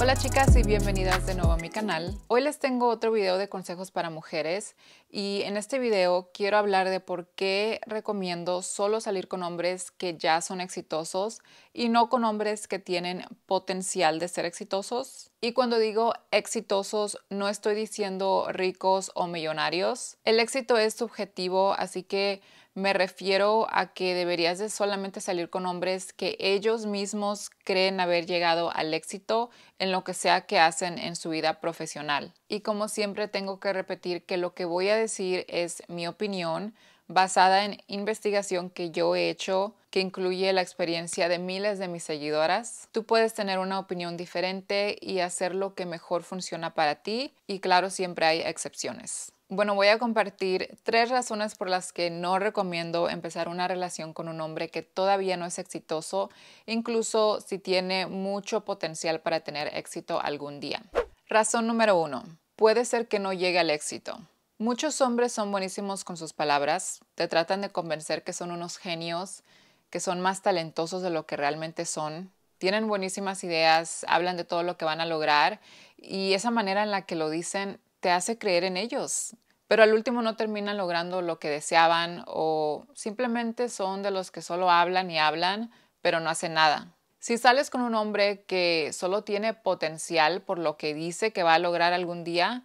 Hola chicas y bienvenidas de nuevo a mi canal. Hoy les tengo otro video de consejos para mujeres y en este video quiero hablar de por qué recomiendo solo salir con hombres que ya son exitosos y no con hombres que tienen potencial de ser exitosos. Y cuando digo exitosos no estoy diciendo ricos o millonarios. El éxito es subjetivo, así que me refiero a que deberías de solamente salir con hombres que ellos mismos creen haber llegado al éxito en lo que sea que hacen en su vida profesional. Y como siempre tengo que repetir que lo que voy a decir es mi opinión basada en investigación que yo he hecho, que incluye la experiencia de miles de mis seguidoras. Tú puedes tener una opinión diferente y hacer lo que mejor funciona para ti y claro, siempre hay excepciones. Bueno, voy a compartir tres razones por las que no recomiendo empezar una relación con un hombre que todavía no es exitoso, incluso si tiene mucho potencial para tener éxito algún día. Razón número uno, puede ser que no llegue al éxito. Muchos hombres son buenísimos con sus palabras, te tratan de convencer que son unos genios, que son más talentosos de lo que realmente son, tienen buenísimas ideas, hablan de todo lo que van a lograr y esa manera en la que lo dicen te hace creer en ellos, pero al último no terminan logrando lo que deseaban o simplemente son de los que solo hablan y hablan, pero no hacen nada. Si sales con un hombre que solo tiene potencial por lo que dice que va a lograr algún día,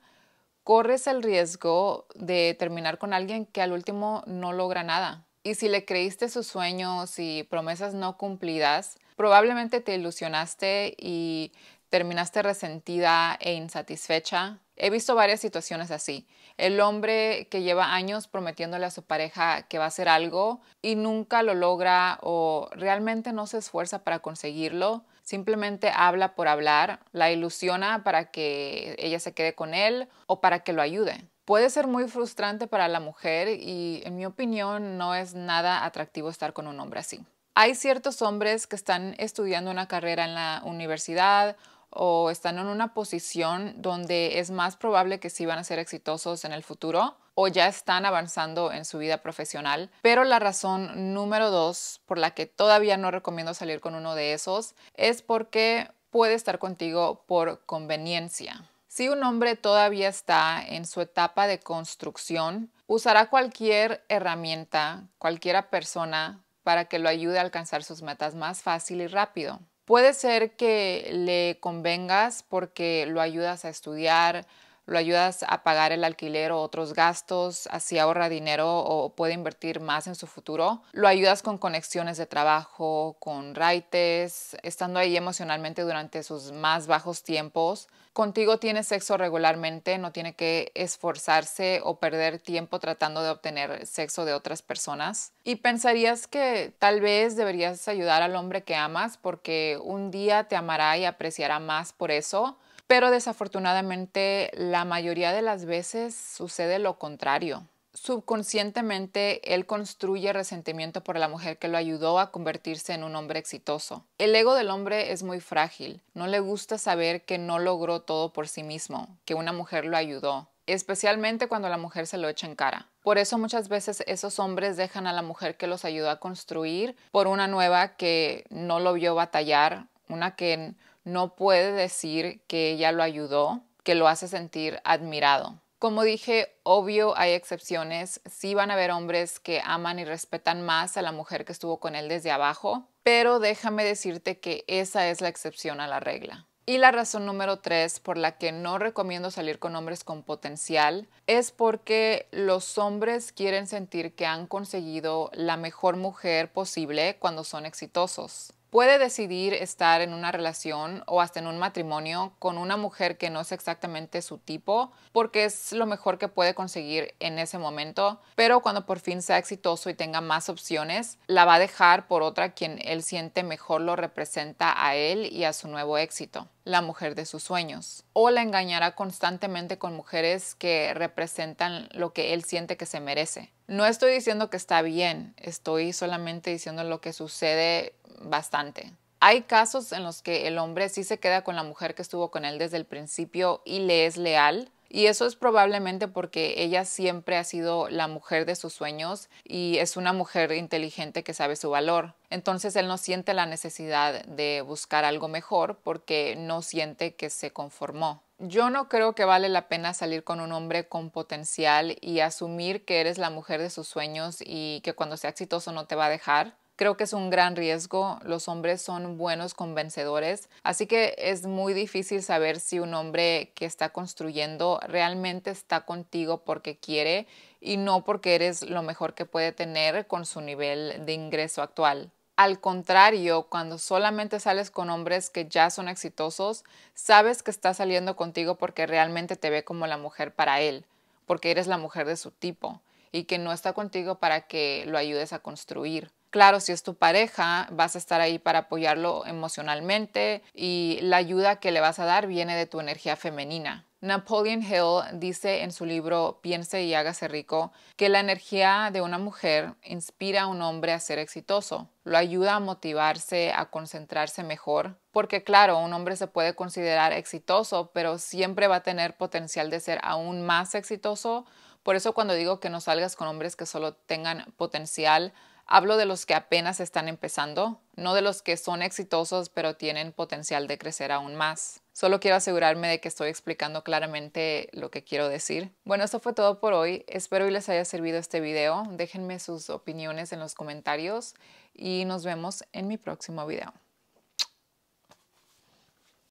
corres el riesgo de terminar con alguien que al último no logra nada. Y si le creíste sus sueños y promesas no cumplidas, probablemente te ilusionaste y terminaste resentida e insatisfecha He visto varias situaciones así. El hombre que lleva años prometiéndole a su pareja que va a hacer algo y nunca lo logra o realmente no se esfuerza para conseguirlo, simplemente habla por hablar, la ilusiona para que ella se quede con él o para que lo ayude. Puede ser muy frustrante para la mujer y en mi opinión no es nada atractivo estar con un hombre así. Hay ciertos hombres que están estudiando una carrera en la universidad o están en una posición donde es más probable que sí van a ser exitosos en el futuro o ya están avanzando en su vida profesional. Pero la razón número dos por la que todavía no recomiendo salir con uno de esos es porque puede estar contigo por conveniencia. Si un hombre todavía está en su etapa de construcción, usará cualquier herramienta, cualquiera persona, para que lo ayude a alcanzar sus metas más fácil y rápido. Puede ser que le convengas porque lo ayudas a estudiar, lo ayudas a pagar el alquiler o otros gastos, así ahorra dinero o puede invertir más en su futuro. Lo ayudas con conexiones de trabajo, con raites, estando ahí emocionalmente durante sus más bajos tiempos. Contigo tiene sexo regularmente, no tiene que esforzarse o perder tiempo tratando de obtener sexo de otras personas. Y pensarías que tal vez deberías ayudar al hombre que amas porque un día te amará y apreciará más por eso pero desafortunadamente la mayoría de las veces sucede lo contrario. Subconscientemente él construye resentimiento por la mujer que lo ayudó a convertirse en un hombre exitoso. El ego del hombre es muy frágil, no le gusta saber que no logró todo por sí mismo, que una mujer lo ayudó, especialmente cuando la mujer se lo echa en cara. Por eso muchas veces esos hombres dejan a la mujer que los ayudó a construir por una nueva que no lo vio batallar una que no puede decir que ella lo ayudó, que lo hace sentir admirado. Como dije, obvio hay excepciones, sí van a haber hombres que aman y respetan más a la mujer que estuvo con él desde abajo, pero déjame decirte que esa es la excepción a la regla. Y la razón número tres por la que no recomiendo salir con hombres con potencial es porque los hombres quieren sentir que han conseguido la mejor mujer posible cuando son exitosos puede decidir estar en una relación o hasta en un matrimonio con una mujer que no es exactamente su tipo porque es lo mejor que puede conseguir en ese momento, pero cuando por fin sea exitoso y tenga más opciones, la va a dejar por otra quien él siente mejor lo representa a él y a su nuevo éxito, la mujer de sus sueños. O la engañará constantemente con mujeres que representan lo que él siente que se merece. No estoy diciendo que está bien, estoy solamente diciendo lo que sucede bastante. Hay casos en los que el hombre sí se queda con la mujer que estuvo con él desde el principio y le es leal. Y eso es probablemente porque ella siempre ha sido la mujer de sus sueños y es una mujer inteligente que sabe su valor. Entonces él no siente la necesidad de buscar algo mejor porque no siente que se conformó. Yo no creo que vale la pena salir con un hombre con potencial y asumir que eres la mujer de sus sueños y que cuando sea exitoso no te va a dejar. Creo que es un gran riesgo, los hombres son buenos convencedores, así que es muy difícil saber si un hombre que está construyendo realmente está contigo porque quiere y no porque eres lo mejor que puede tener con su nivel de ingreso actual. Al contrario, cuando solamente sales con hombres que ya son exitosos, sabes que está saliendo contigo porque realmente te ve como la mujer para él, porque eres la mujer de su tipo y que no está contigo para que lo ayudes a construir. Claro, si es tu pareja, vas a estar ahí para apoyarlo emocionalmente y la ayuda que le vas a dar viene de tu energía femenina. Napoleon Hill dice en su libro Piense y hágase rico que la energía de una mujer inspira a un hombre a ser exitoso, lo ayuda a motivarse, a concentrarse mejor, porque claro, un hombre se puede considerar exitoso, pero siempre va a tener potencial de ser aún más exitoso. Por eso cuando digo que no salgas con hombres que solo tengan potencial, Hablo de los que apenas están empezando, no de los que son exitosos pero tienen potencial de crecer aún más. Solo quiero asegurarme de que estoy explicando claramente lo que quiero decir. Bueno, eso fue todo por hoy. Espero y les haya servido este video. Déjenme sus opiniones en los comentarios y nos vemos en mi próximo video.